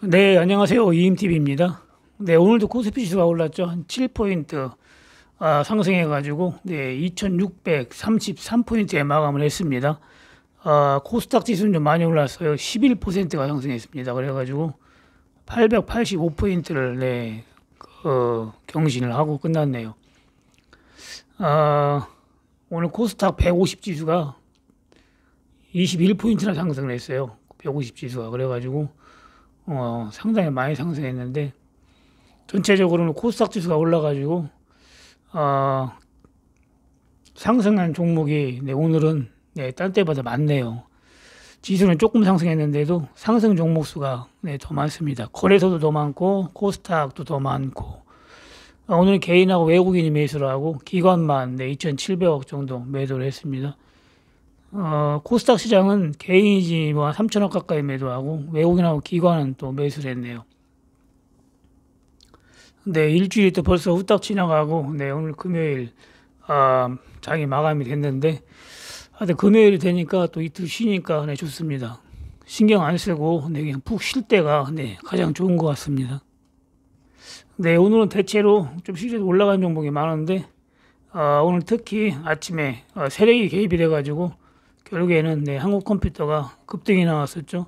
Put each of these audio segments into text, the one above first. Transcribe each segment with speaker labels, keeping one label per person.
Speaker 1: 네, 안녕하세요. 이임TV입니다. 네, 오늘도 코스피 지수가 올랐죠. 한 7포인트 아, 상승해가지고, 네, 2633포인트에 마감을 했습니다. 아, 코스닥 지수는 좀 많이 올랐어요. 11%가 상승했습니다. 그래가지고, 885포인트를, 네, 그 경신을 하고 끝났네요. 아, 오늘 코스닥 150 지수가 21포인트나 상승을 했어요. 150 지수가. 그래가지고, 어, 상당히 많이 상승했는데 전체적으로는 코스닥 지수가 올라가지고 어, 상승한 종목이 네, 오늘은 네, 딴 때보다 많네요. 지수는 조금 상승했는데도 상승 종목 수가 네, 더 많습니다. 거래소도 더 많고 코스닥도 더 많고 어, 오늘 개인하고 외국인이 매수를 하고 기관만 네, 2,700억 정도 매도를 했습니다. 어, 코스닥 시장은 개인이지 뭐 3천억 가까이 매도하고 외국인하고 기관은 또 매수를 했네요. 네, 일주일이 또 벌써 후딱 지나가고, 네, 오늘 금요일, 아, 장이 마감이 됐는데, 하여튼 금요일이 되니까 또 이틀 쉬니까, 네, 좋습니다. 신경 안 쓰고, 네, 그냥 푹 쉴 때가, 네, 가장 좋은 것 같습니다. 네, 오늘은 대체로 좀 시세도 올라간 종목이 많은데, 아, 오늘 특히 아침에 어, 세력이 개입이 돼가지고, 결국에는 네, 한국 컴퓨터가 급등이 나왔었죠.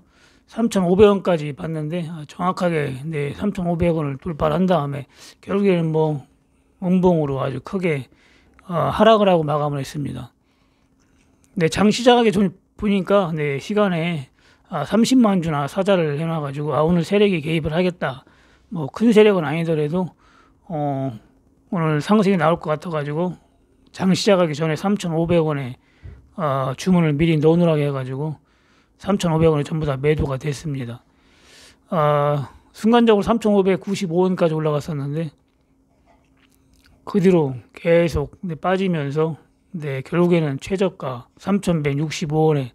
Speaker 1: 3,500원까지 봤는데 아, 정확하게 네, 3,500원을 돌파한 다음에 결국에는 뭐 음봉으로 아주 크게 어, 하락을 하고 마감을 했습니다. 네, 장 시작하기 전 보니까 네, 시간에 아, 30만 주나 사자를 해놔가지고 아 오늘 세력이 개입을 하겠다. 뭐 큰 세력은 아니더라도 어, 오늘 상승이 나올 것 같아가지고 장 시작하기 전에 3,500원에 아, 주문을 미리 넣어놓으라고 해가지고 3,500원에 전부 다 매도가 됐습니다. 아, 순간적으로 3,595원까지 올라갔었는데 그 뒤로 계속 빠지면서 네, 결국에는 최저가 3,165원에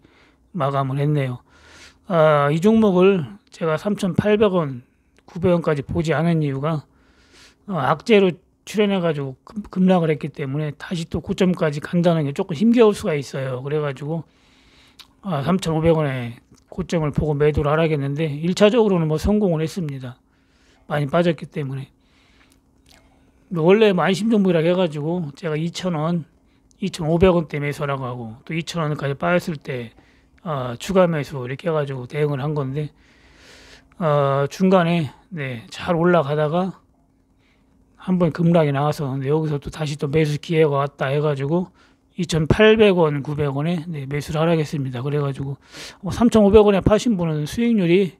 Speaker 1: 마감을 했네요. 아, 이 종목을 제가 3,800원, 900원까지 보지 않은 이유가 악재로 출연해가지고 급락을 했기 때문에 다시 또 고점까지 간다는 게 조금 힘겨울 수가 있어요. 그래가지고 아, 3,500원에 고점을 보고 매도를 하라겠는데 1차적으로는 뭐 성공을 했습니다. 많이 빠졌기 때문에 뭐 원래 만심정이라 뭐 해가지고 제가 2,000원, 2,500원 대 매수라고 하고 또 2,000원까지 빠졌을 때 아, 추가 매수 이렇게 해가지고 대응을 한 건데 어, 중간에 네, 잘 올라가다가 한번 급락이 나와서는데 여기서 또 다시 또 매수 기회가 왔다 해가지고 2,800원, 900원에 네, 매수를 하락했습니다. 그래가지고 3,500원에 어, 파신 분은 수익률이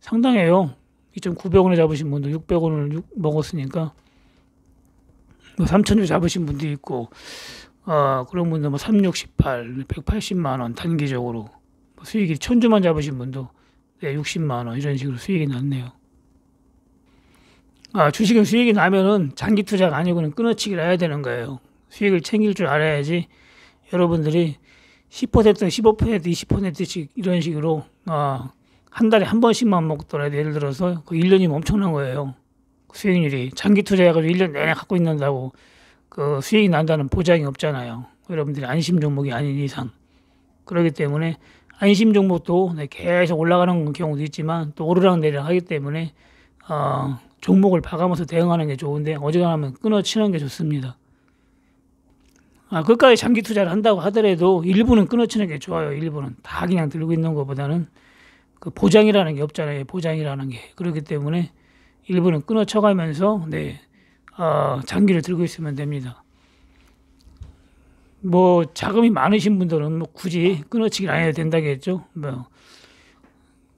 Speaker 1: 상당해요. 2,900원에 잡으신 분도 600원을 먹었으니까 뭐 3,000원 잡으신 분도 있고 어, 그런 분도 뭐 368, 180만 원 단기적으로 뭐 수익이 천주만 잡으신 분도 네, 60만 원 이런 식으로 수익이 났네요. 아, 주식은 수익이 나면은 장기 투자가 아니고는 끊어치기를 해야 되는 거예요. 수익을 챙길 줄 알아야지 여러분들이 10% 15% 20%씩 이런 식으로 아, 한 달에 한 번씩만 먹더라도 예를 들어서 그1년이 엄청난 거예요. 그 수익률이 장기 투자해가지고 1년 내내 갖고 있는다고 그 수익이 난다는 보장이 없잖아요. 여러분들이 안심 종목이 아닌 이상 그러기 때문에 안심 종목도 네, 계속 올라가는 경우도 있지만 또 오르락 내리락 하기 때문에 어, 종목을 봐가면서 대응하는 게 좋은데 어지간하면 끊어치는 게 좋습니다. 아, 끝까지 장기 투자를 한다고 하더라도 일부는 끊어치는 게 좋아요. 일부는 다 그냥 들고 있는 것보다는 그 보장이라는 게 없잖아요. 보장이라는 게 그렇기 때문에 일부는 끊어쳐가면서 네 어, 장기를 들고 있으면 됩니다. 뭐 자금이 많으신 분들은 뭐 굳이 끊어치기안 해도 된다겠죠. 뭐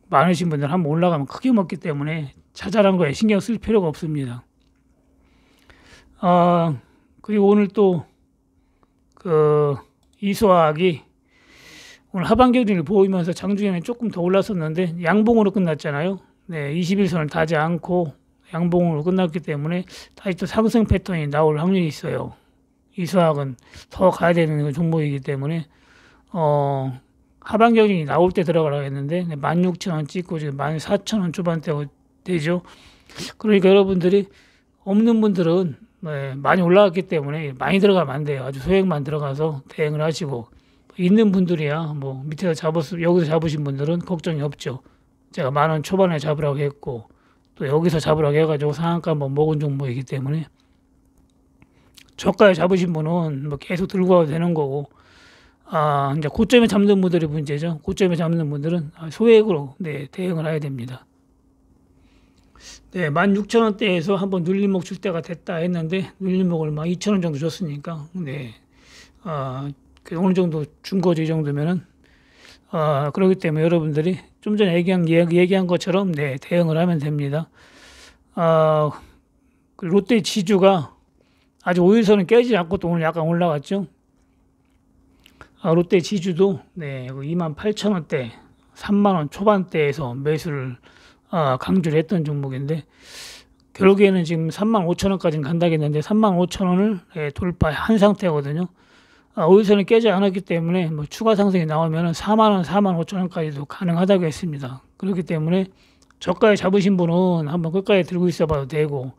Speaker 1: 많으신 분들 한번 올라가면 크게 먹기 때문에 자잘한 거에 신경 쓸 필요가 없습니다. 아, 그리고 오늘 또, 그, 이수학이 오늘 하반기를 보이면서 장중에는 조금 더 올랐었는데 양봉으로 끝났잖아요. 네, 21선을 다지 않고 양봉으로 끝났기 때문에 다시 또 상승 패턴이 나올 확률이 있어요. 이수학은 더 가야 되는 그 종목이기 때문에 어, 하반기 경이 나올 때 들어가라 했는데 16,000원 찍고 지금 14,000원 초반대고 되죠. 그러니까 여러분들이 없는 분들은 네, 많이 올라갔기 때문에 많이 들어가면 안 돼요. 아주 소액만 들어가서 대행을 하시고 있는 분들이야 뭐 밑에서 잡았 여기서 잡으신 분들은 걱정이 없죠. 제가 만원 초반에 잡으라고 했고 또 여기서 잡으라고 해가지고 상한가 한번 뭐 먹은 종목이기 때문에 저가에 잡으신 분은 뭐 계속 들고 가도 되는 거고 아 이제 고점에 잡는 분들이 문제죠. 고점에 잡는 분들은 소액으로 네 대응을 해야 됩니다. 네, 16,000원대에서 한번 눌림목 줄 때가 됐다 했는데 눌림목을 막 2,000원 정도 줬으니까 네, 어, 그 어느 정도 준 거죠 이 정도면은 어, 그렇기 때문에 여러분들이 좀 전에 얘기한 얘기한 것처럼 네 대응을 하면 됩니다. 어, 그 롯데 지주가 아직 5일선은 깨지 않고 또 오늘 약간 올라갔죠. 아, 롯데 지주도 네 28,000원대, 3만 원 초반대에서 매수를 아, 강조를 했던 종목인데 결국에는 지금 3만 5천 원까지는 간다겠는데 3만 5천 원을 예, 돌파한 상태거든요. 아, 어디서는 깨지 않았기 때문에 뭐 추가 상승이 나오면 4만 원, 4만 5천 원까지도 가능하다고 했습니다. 그렇기 때문에 저가에 잡으신 분은 한번 끝까지 들고 있어봐도 되고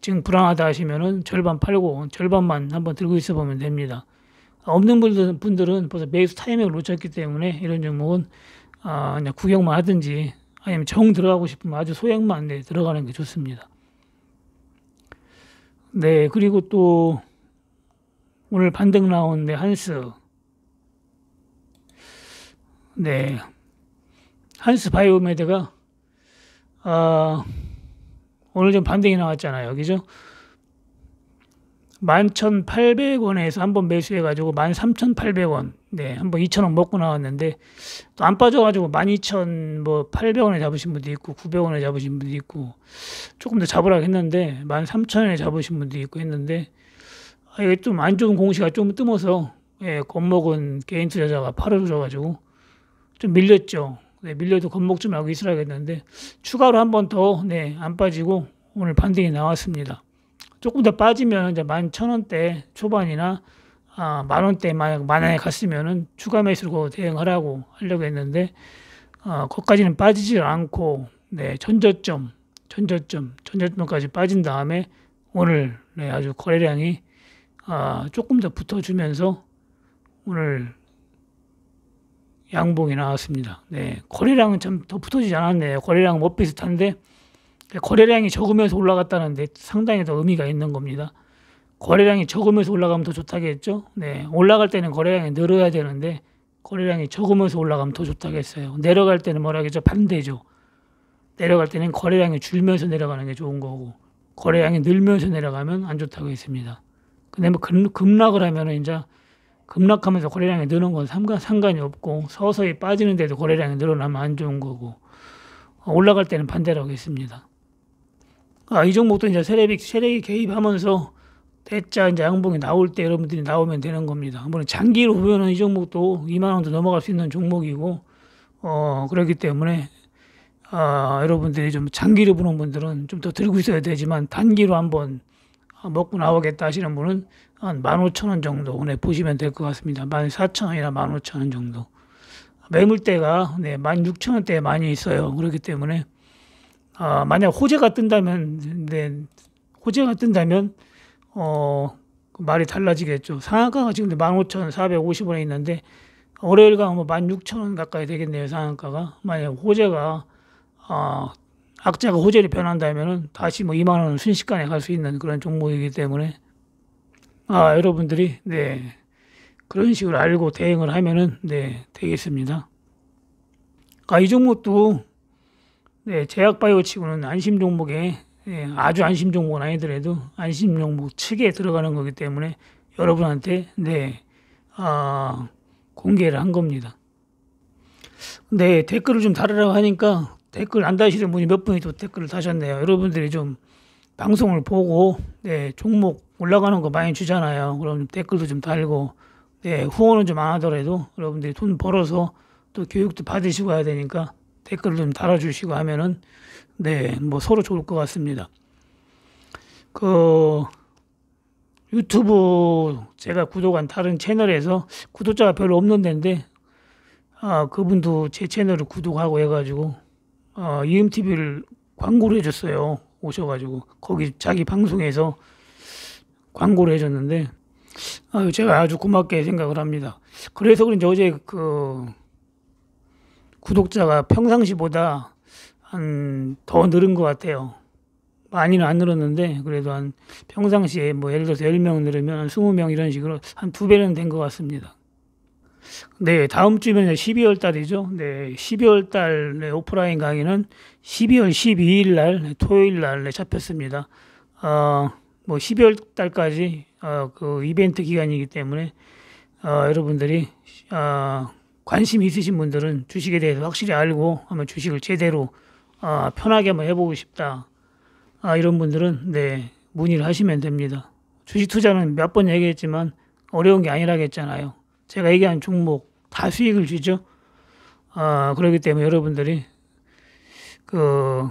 Speaker 1: 지금 불안하다 하시면은 절반 팔고 절반만 한번 들고 있어보면 됩니다. 아, 없는 분들은, 벌써 매수 타이밍을 놓쳤기 때문에 이런 종목은 아, 그냥 구경만 하든지 아니면 정 들어가고 싶으면 아주 소액만 네, 들어가는 게 좋습니다. 네, 그리고 또 오늘 반등 나온 네, 한스. 네. 한스 바이오메드가 아, 오늘 좀 반등이 나왔잖아요. 그죠? 11,800원에서 한번 매수해 가지고 13,800원 네, 한번 2천원 먹고 나왔는데 또 안 빠져가지고 12,000 뭐 800원에 잡으신 분도 있고 900원에 잡으신 분도 있고 조금 더 잡으라고 했는데 13,000원에 잡으신 분도 있고 했는데 아, 이게 좀 안 좋은 공시가 좀 뜸어서 예, 겁먹은 개인 투자자가 팔아줘가지고 좀 밀렸죠. 네, 밀려도 겁먹좀하고있으라했는데 추가로 한 번 더 네, 안 빠지고 오늘 반등이 나왔습니다. 조금 더 빠지면 이제 11,000원대 초반이나 아, 만 원대 만약 만 원에 음. 갔으면은 추가 매수로 대응하라고 하려고 했는데 어, 거까지는 빠지질 않고 네, 전저점전저점전저점까지 빠진 다음에 오늘 네, 아주 거래량이 아, 조금 더 붙어주면서 오늘 양봉이 나왔습니다. 네, 거래량은 참더 붙어지지 않았네요. 거래량은 못 뭐 비슷한데 거래량이 적으면서 올라갔다는데 상당히 더 의미가 있는 겁니다. 거래량이 적으면서 올라가면 더 좋다겠죠. 네, 올라갈 때는 거래량이 늘어야 되는데 거래량이 적으면서 올라가면 더 좋다겠어요. 내려갈 때는 뭐라겠죠? 반대죠. 내려갈 때는 거래량이 줄면서 내려가는 게 좋은 거고 거래량이 늘면서 내려가면 안 좋다고 했습니다. 근데 뭐 금, 락을 하면 이제 급락하면서 거래량이 느는 건 상관, 상관이 없고 서서히 빠지는데도 거래량이 늘어나면 안 좋은 거고 어, 올라갈 때는 반대라고 했습니다. 아, 이 종목도 이제 세레빅 세레이 개입하면서 대자 이제 양봉이 나올 때 여러분들이 나오면 되는 겁니다. 물론 장기로 보면은 이 종목도 2만 원도 넘어갈 수 있는 종목이고 어 그렇기 때문에 아 여러분들이 좀 장기로 보는 분들은 좀 더 들고 있어야 되지만 단기로 한번 아, 먹고 나오겠다 하시는 분은 한 15,000원 정도 네, 보시면 될 것 같습니다. 14,000원이나 15,000원 정도. 매물대가 네, 16,000원대에 많이 있어요. 그렇기 때문에 아 만약 호재가 뜬다면 네, 호재가 뜬다면 어, 그 말이 달라지겠죠. 상한가가 지금 15,450원에 있는데 월요일 가면 뭐 16,000원 가까이 되겠네요. 상한가가. 만약 호재가 어, 악재가 호재로 변한다면은 다시 뭐 2만 원 순식간에 갈 수 있는 그런 종목이기 때문에 아, 여러분들이 네. 그런 식으로 알고 대응을 하면은 네, 되겠습니다. 아, 이 종목도 네, 제약바이오 치고는 안심 종목에 예, 아주 안심 종목은 아니더라도 안심 종목 측에 들어가는 거기 때문에 여러분한테 네 아, 공개를 한 겁니다. 네 댓글을 좀 달으라고 하니까 댓글 안 다시는 분이 몇 분이 또 댓글을 다셨네요. 여러분들이 좀 방송을 보고 네 종목 올라가는 거 많이 주잖아요. 그럼 댓글도 좀 달고 네 후원은 좀 안 하더라도 여러분들이 돈 벌어서 또 교육도 받으시고 해야 되니까 댓글 좀 달아주시고 하면은 네, 뭐 서로 좋을 것 같습니다. 그 유튜브 제가 구독한 다른 채널에서 구독자가 별로 없는 데인데 아, 그분도 제 채널을 구독하고 해가지고 아, EMTV를 광고를 해줬어요. 오셔가지고 거기 자기 방송에서 광고를 해줬는데 아 제가 아주 고맙게 생각을 합니다. 그래서 그런지 어제 그 구독자가 평상시보다 한 더 늘은 것 같아요. 많이는 안 늘었는데 그래도 한 평상시에 뭐 예를 들어서 10명 늘으면 20명 이런 식으로 한 두 배는 된 것 같습니다. 네, 다음 주면 12월 달이죠. 네, 12월 달에 오프라인 강의는 12월 12일 날 네, 토요일 날에 네, 잡혔습니다. 어, 뭐 12월 달까지 어, 그 이벤트 기간이기 때문에 어, 여러분들이 어, 관심 있으신 분들은 주식에 대해서 확실히 알고 한번 주식을 제대로 아, 편하게 한번 해보고 싶다. 아, 이런 분들은 네 문의를 하시면 됩니다. 주식 투자는 몇 번 얘기했지만 어려운 게 아니라고 잖아요 제가 얘기한 종목 다 수익을 주죠. 아, 그렇기 때문에 여러분들이 그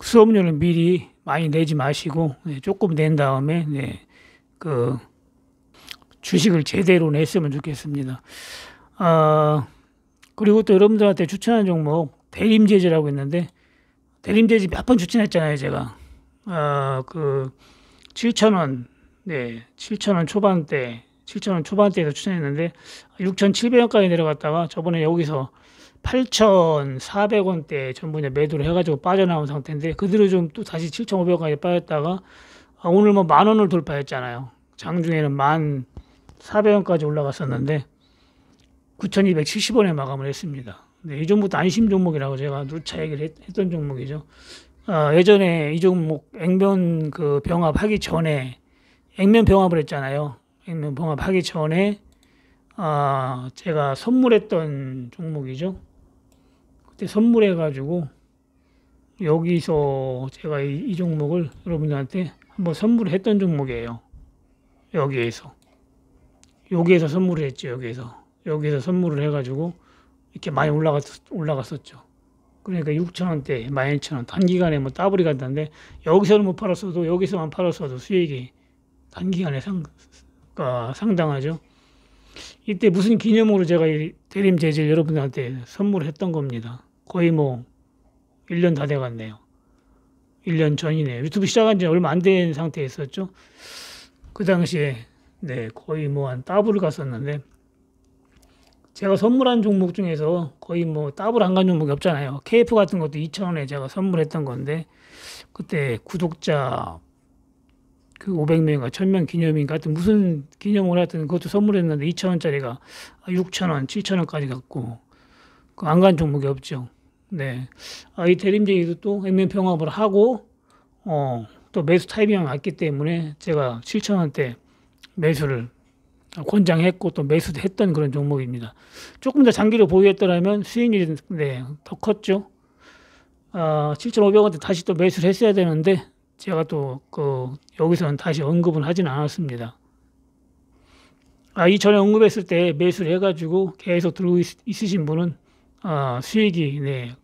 Speaker 1: 수업료는 미리 많이 내지 마시고 네, 조금 낸 다음에 네, 그 주식을 제대로 냈으면 좋겠습니다. 어, 그리고 또 여러분들한테 추천한 종목 대림제재라고 있는데 대림제재 몇번 추천했잖아요 제가 어, 그 7천원 네 7천원 초반대 7천원 초반대에서 추천했는데 6,700원까지 내려갔다가 저번에 여기서 8,400원대 전부 이제 매도를 해가지고 빠져나온 상태인데 그대로 좀 또 다시 7,500원까지 빠졌다가 아, 오늘 뭐만 원을 돌파했잖아요. 장중에는 만 400원까지 올라갔었는데 9,270원에 마감을 했습니다. 네, 예전부터 안심 종목이라고 제가 누차 얘기를 했, 던 종목이죠. 아, 예전에 이 종목 액면 그 병합하기 전에 액면 병합을 했잖아요. 액면 병합하기 전에 아, 제가 선물했던 종목이죠. 그때 선물해가지고 여기서 제가 이, 이 종목을 여러분들한테 한번 선물했던 종목이에요. 여기에서. 여기에서 선물을 했죠. 여기에서 여기에서 선물을 해가지고 이렇게 많이 올라갔 올라갔었죠. 그러니까 6천 원대, 11,000원 단기간에 뭐 따블이 갔다는데 여기서는 못 팔았어도 여기서만 팔았어도 수익이 단기간에 상, 가 그, 상당하죠. 이때 무슨 기념으로 제가 대림 재질 여러분들한테 선물했던 을 겁니다. 거의 뭐 1년 다 돼갔네요. 1년 전이네요. 유튜브 시작한 지 얼마 안 된 상태였었죠. 그 당시에 네, 거의 뭐 한 더블을 갔었는데 제가 선물한 종목 중에서 거의 뭐 더블 안간 종목이 없잖아요. KF 같은 것도 2,000원에 제가 선물했던 건데 그때 구독자 그 500명인가 1000명 기념인가 하여튼 무슨 기념을 하여튼 그것도 선물했는데 2,000원짜리가 6,000원, 아, 7,000원까지 갔고 그안간 종목이 없죠. 네. 아, 이 대림쟁이도 또 액면평합을 하고 어, 또 매수 타이밍이 맞기 때문에 제가 7,000원대 매수를 권장했고 또 매수도 했던 그런 종목입니다. 조금 더 장기로 보유했더라면 수익률이 네, 더 컸죠. 아, 7,500원대 다시 또 매수를 했어야 되는데 제가 또 그 여기서는 다시 언급을 하진 않았습니다. 아, 이전에 언급했을 때 매수를 해가지고 계속 들고 있, 으신 분은 아, 수익이 네,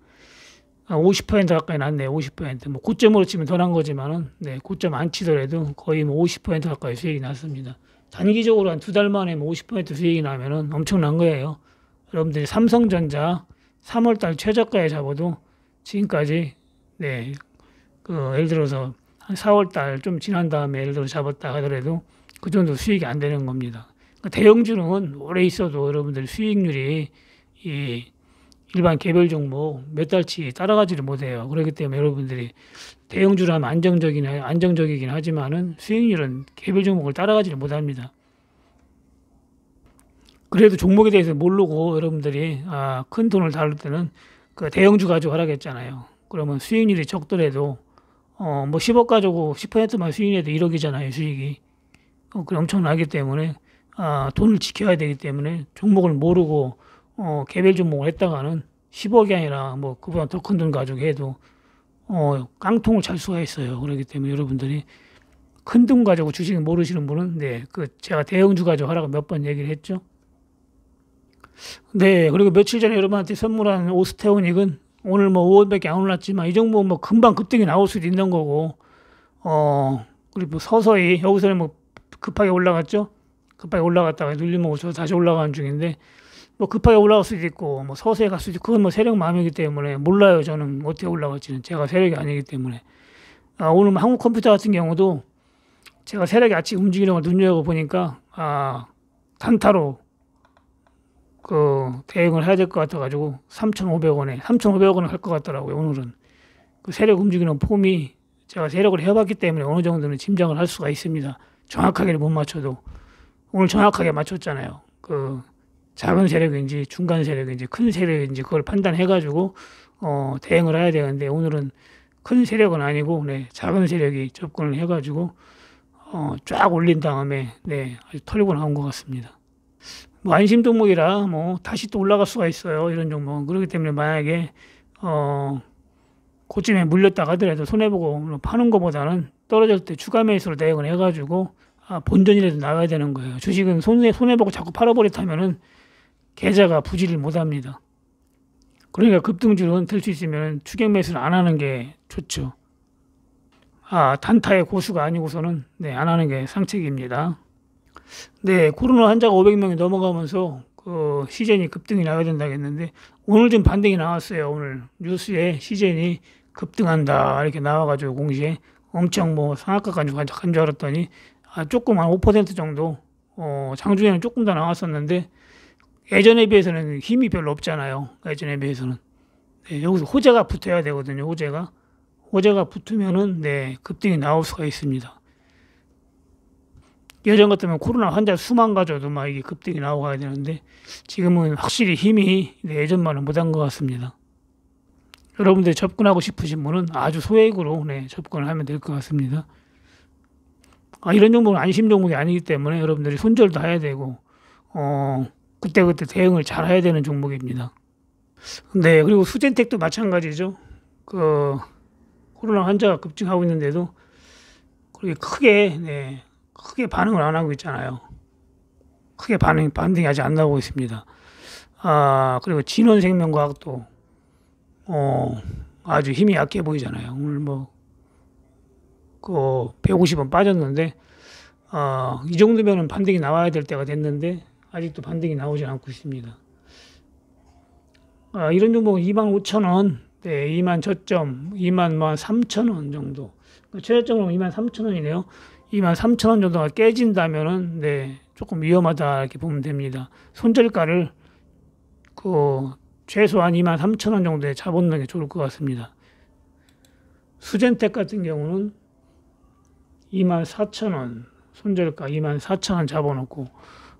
Speaker 1: 한50% 가까이 났네요. 50%. 뭐 고점으로 치면 더 난 거지만은 네, 고점 안 치더라도 거의 뭐50% 가까이 수익이 났습니다. 단기적으로 한 두 달 만에 50% 뭐 수익이 나면은 엄청난 거예요. 여러분들이 삼성전자 3월 달 최저가에 잡아도 지금까지 네, 그 예를 들어서 한 4월 달 좀 지난 다음에 예를 들어 잡았다 하더라도 그 정도 수익이 안 되는 겁니다. 그러니까 대형주는 오래 있어도 여러분들 수익률이 이 일반 개별 종목 몇 달치 따라가지를 못해요. 그렇기 때문에 여러분들이 대형주를 면 안정적이긴, 안정적이긴 하지만은 수익률은 개별 종목을 따라가지를 못합니다. 그래도 종목에 대해서 모르고 여러분들이 아, 큰 돈을 다룰 때는 그 대형주 가지고 하라고 잖아요 그러면 수익률이 적더라도 어, 뭐 10억 가지고 10%만 수익해도 1억이잖아요. 수익이. 어, 그 엄청나기 때문에 아, 돈을 지켜야 되기 때문에 종목을 모르고 어, 개별 주목을 했다가는 10억이 아니라 뭐 그보다 더 큰 돈 가지고 해도 어, 깡통을 찰 수가 있어요. 그렇기 때문에 여러분들이 큰돈 가지고 주식 모르시는 분은 네, 그 제가 대형주 가지고 하라고 몇 번 얘기를 했죠. 네, 그리고 며칠 전에 여러분한테 선물한 오스테오닉은 오늘 뭐 5원밖에 안 올랐지만 이 정도 뭐 금방 급등이 나올 수도 있는 거고 어 그리고 뭐 서서히 여기서는 뭐 급하게 올라갔죠. 급하게 올라갔다가 눌리면 오셔서 다시 올라가는 중인데 뭐 급하게 올라갈 수도 있고 뭐 서서히 갈 수도 있고 그건 뭐 세력 마음이기 때문에 몰라요 저는 어떻게 올라갈지는 제가 세력이 아니기 때문에 아, 오늘 뭐 한국 컴퓨터 같은 경우도 제가 세력이 아침 움직이는 걸 눈여겨 보니까 아 단타로 그 대응을 해야 될 것 같아가지고 3,500원에 3,500원을 할 것 같더라고요 오늘은 그 세력 움직이는 폼이 제가 세력을 해봤기 때문에 어느 정도는 짐작을 할 수가 있습니다 정확하게는 못 맞춰도
Speaker 2: 오늘 정확하게
Speaker 1: 맞췄잖아요 그 작은 세력인지 중간 세력인지 큰 세력인지 그걸 판단해가지고 어, 대응을 해야 되는데 오늘은 큰 세력은 아니고 네, 작은 세력이 접근을 해가지고 어, 쫙 올린 다음에 네, 아주 털고 나온 것 같습니다. 뭐 안심 종목이라 뭐 다시 또 올라갈 수가 있어요 이런 종목 그렇기 때문에 만약에 어, 고점에 물렸다 하더라도 손해보고 파는 것보다는 떨어질 때 추가 매수로 대응을 해가지고 아, 본전이라도 나가야 되는 거예요. 주식은 손해, 손해보고 자꾸 팔아버리다면은 계좌가 부지를 못합니다. 그러니까 급등주는 들수 있으면 추격 매수를 안 하는 게 좋죠. 아 단타의 고수가 아니고서는 네안 하는 게 상책입니다. 네 코로나 환자가 500명이 넘어가면서 그 시즌이 급등이 나야 된다고 했는데 오늘 좀 반등이 나왔어요. 오늘 뉴스에 시즌이 급등한다 이렇게 나와가지고 공시에 엄청 뭐 상한가까지 간줄 알았더니 아, 조금 한 5% 정도 어, 장중에는 조금 더 나왔었는데 예전에 비해서는 힘이 별로 없잖아요. 예전에 비해서는. 네, 여기서 호재가 붙어야 되거든요. 호재가. 호재가 붙으면은, 네, 급등이 나올 수가 있습니다. 예전 같으면 코로나 환자 수만 가져도 막 이게 급등이 나와야 되는데 지금은 확실히 힘이 네, 예전만은 못한 것 같습니다. 여러분들이 접근하고 싶으신 분은 아주 소액으로 네, 접근을 하면 될 것 같습니다. 아, 이런 종목은 안심 종목이 아니기 때문에 여러분들이 손절도 해야 되고 어, 그때그때 대응을 잘 해야 되는 종목입니다. 네, 그리고 수젠텍도 마찬가지죠. 그 코로나 환자가 급증하고 있는데도 그렇게 크게 네, 크게 반응을 안 하고 있잖아요. 크게 반응 반등이 아직 안 나오고 있습니다. 아 그리고 진원생명과학도 어 아주 힘이 약해 보이잖아요. 오늘 뭐 그 150원 빠졌는데 아이 정도면은 반등이 나와야 될 때가 됐는데 아직도 반등이 나오지 않고 있습니다. 아, 이런 종목은 2 5 0원 네, 2만 저점, 2만 3 뭐 0원 정도. 그러니까 최저점으로 2만 3 0원이네요 2만 3 0원 정도가 깨진다면은, 네, 조금 위험하다, 이렇게 보면 됩니다. 손절가를, 그, 최소한 2만 3 0원 정도에 잡아놓는 게 좋을 것 같습니다. 수젠텍 같은 경우는 2만 4 0원 손절가 2만 4 0원 잡아놓고,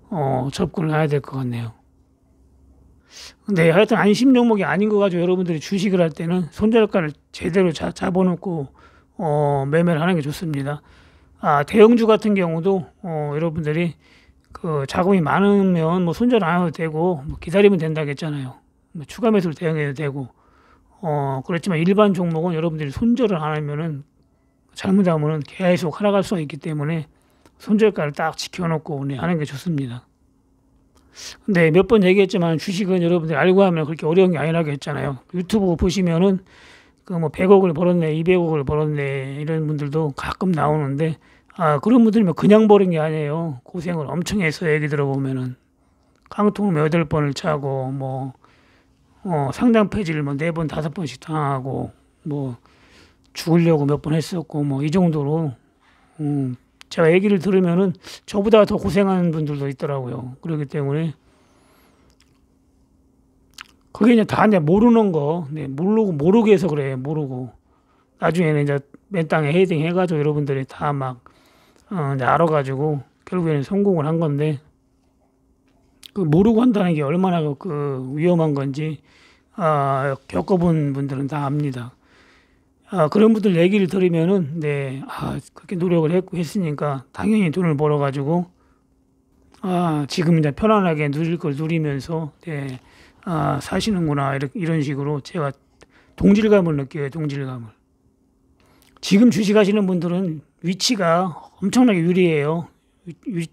Speaker 1: 어, 접근을 해야 될 것 같네요. 근데 하여튼 안심 종목이 아닌 거 가지고 여러분들이 주식을 할 때는 손절가를 제대로 자, 잡아놓고 어, 매매를 하는 게 좋습니다. 아, 대형주 같은 경우도 어, 여러분들이 그 자금이 많으면 뭐 손절 안 해도 되고 뭐 기다리면 된다고 했잖아요. 뭐 추가 매수를 대응해도 되고 어, 그렇지만 일반 종목은 여러분들이 손절을 안 하면은 잘못하면은 계속 하락할 수가 있기 때문에 손절가를 딱 지켜놓고 하는 게 좋습니다. 근데 몇 번 얘기했지만 주식은 여러분들이 알고 하면 그렇게 어려운 게 아니라고 했잖아요. 유튜브 보시면은 그 뭐 100억을 벌었네, 200억을 벌었네 이런 분들도 가끔 나오는데 아 그런 분들이면 뭐 그냥 버는 게 아니에요. 고생을 엄청 해서 얘기 들어보면은 강통몇 뭐 여덟 번을 차고 뭐 어, 상당폐지를뭐네번 다섯 번씩 당하고 뭐 죽으려고 몇 번 했었고 뭐 이 정도로 음, 제가 얘기를 들으면은 저보다 더 고생하는 분들도 있더라고요. 그렇기 때문에 그게 이제 다 이제 모르는 거, 네, 모르고 모르게 해서 그래, 모르고 나중에는 이제 맨 땅에 헤딩 해가지고 여러분들이 다막 어, 알아가지고 결국에는 성공을 한 건데 그 모르고 한다는 게 얼마나 그 위험한 건지 아, 겪어본 분들은 다 압니다. 아, 그런 분들 얘기를 들으면은 네, 아, 그렇게 노력을 했고 했으니까 당연히 돈을 벌어 가지고 아, 지금 이제 편안하게 누릴 걸 누리면서 네, 아, 사시는구나 이렇게, 이런 식으로 제가 동질감을 느껴요. 동질감을. 지금 주식하시는 분들은 위치가 엄청나게 유리해요.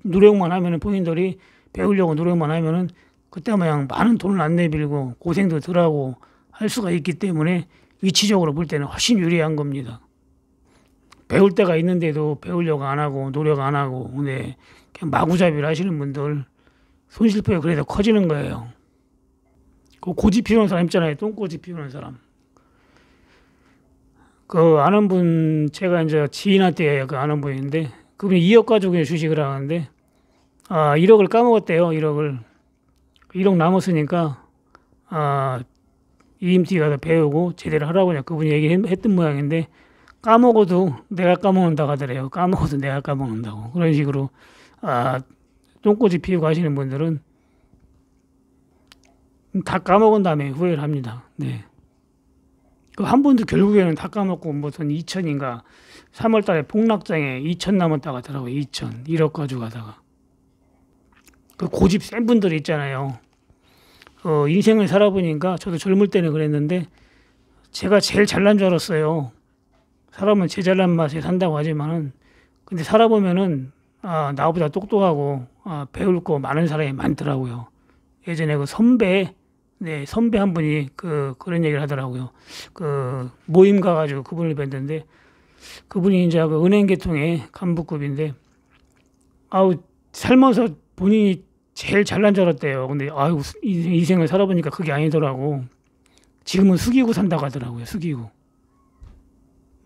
Speaker 1: 노력만 하면은 본인들이 배우려고 노력만 하면은 그때 마냥 많은 돈을 안 내밀고 고생도 덜하고 할 수가 있기 때문에 위치적으로 볼 때는 훨씬 유리한 겁니다. 배울 때가 있는데도 배우려고 안 하고 노력 안 하고 네, 그냥 마구잡이를 하시는 분들 손실표가 그래서 커지는 거예요. 그 고집 피우는 사람 있잖아요. 똥꼬집 피우는 사람. 그 아는 분 제가 이제 지인한테 그 아는 분인데 그분이 2억 가지고 주식을 하는데 아 1억을 까먹었대요. 1억을 1억 남았으니까 아 UMT 가서 배우고 제대로 하라고 그냥 그분이 얘기했던 모양인데 까먹어도 내가 까먹는다고 하더래요. 까먹어도 내가 까먹는다고. 그런 식으로 아, 똥꼬집 피우고 하시는 분들은 다 까먹은 다음에 후회를 합니다. 네. 그 한 분도 결국에는 다 까먹고 무슨 2천인가 3월 달에 폭락장에 2천 남았다고 하더라고요. 2천. 1억 가지고 가다가. 그 고집 센 분들 있잖아요. 어, 인생을 살아보니까 저도 젊을 때는 그랬는데 제가 제일 잘난 줄 알았어요. 사람은 제 잘난 맛에 산다고 하지만은 근데 살아보면은 아, 나보다 똑똑하고 아, 배울 거 많은 사람이 많더라고요. 예전에 그 선배 네 선배 한 분이 그 그런 얘기를 하더라고요. 그 모임 가가지고 그분을 뵀는데 그분이 이제 그 은행 계통의 간부급인데 아우 삶아서 본인이 제일 잘난 줄 알았대요. 근데 아유 인생을 살아보니까 그게 아니더라고. 지금은 숙이고 산다고 하더라고요. 숙이고.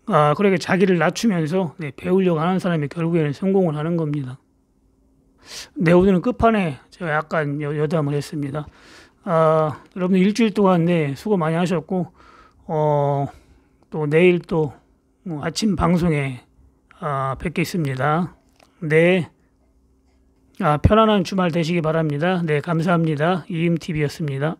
Speaker 1: 아, 그러게 자기를 낮추면서 네, 배우려고 하는 사람이 결국에는 성공을 하는 겁니다. 네, 오늘은 끝판에 제가 약간 여, 담을 했습니다. 아, 여러분 일주일 동안 네, 수고 많이 하셨고, 어, 또 내일 또 뭐 아침 방송에 아, 뵙겠습니다. 네. 아, 편안한 주말 되시기 바랍니다. 네, 감사합니다. 이임TV였습니다.